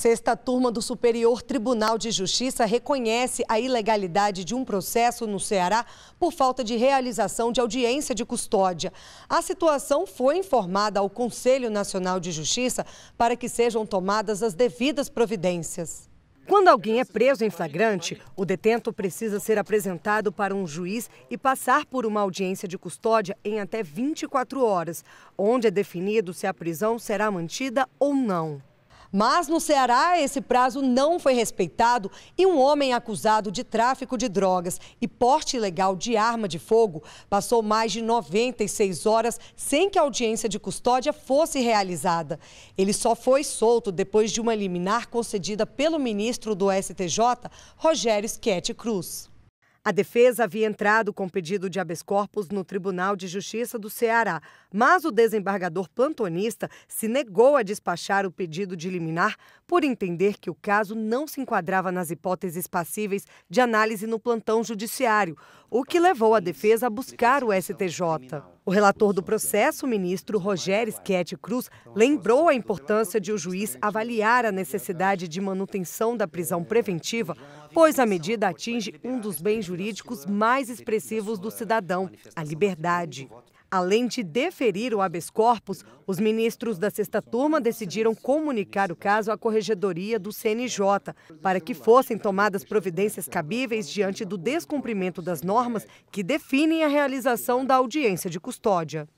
Sexta turma do Superior Tribunal de Justiça reconhece a ilegalidade de um processo no Ceará por falta de realização de audiência de custódia. A situação foi informada ao Conselho Nacional de Justiça para que sejam tomadas as devidas providências. Quando alguém é preso em flagrante, o detento precisa ser apresentado para um juiz e passar por uma audiência de custódia em até 24 horas, onde é definido se a prisão será mantida ou não. Mas no Ceará, esse prazo não foi respeitado e um homem acusado de tráfico de drogas e porte ilegal de arma de fogo passou mais de 96 horas sem que a audiência de custódia fosse realizada. Ele só foi solto depois de uma liminar concedida pelo ministro do STJ, Rogério Schetti Cruz. A defesa havia entrado com pedido de habeas corpus no Tribunal de Justiça do Ceará, mas o desembargador plantonista se negou a despachar o pedido de liminar por entender que o caso não se enquadrava nas hipóteses passíveis de análise no plantão judiciário, o que levou a defesa a buscar o STJ. O relator do processo, o ministro Rogério Schetti Cruz, lembrou a importância de o juiz avaliar a necessidade de manutenção da prisão preventiva, pois a medida atinge um dos bens jurídicos mais expressivos do cidadão, a liberdade. Além de deferir o habeas corpus, os ministros da sexta turma decidiram comunicar o caso à corregedoria do CNJ, para que fossem tomadas providências cabíveis diante do descumprimento das normas que definem a realização da audiência de custódia.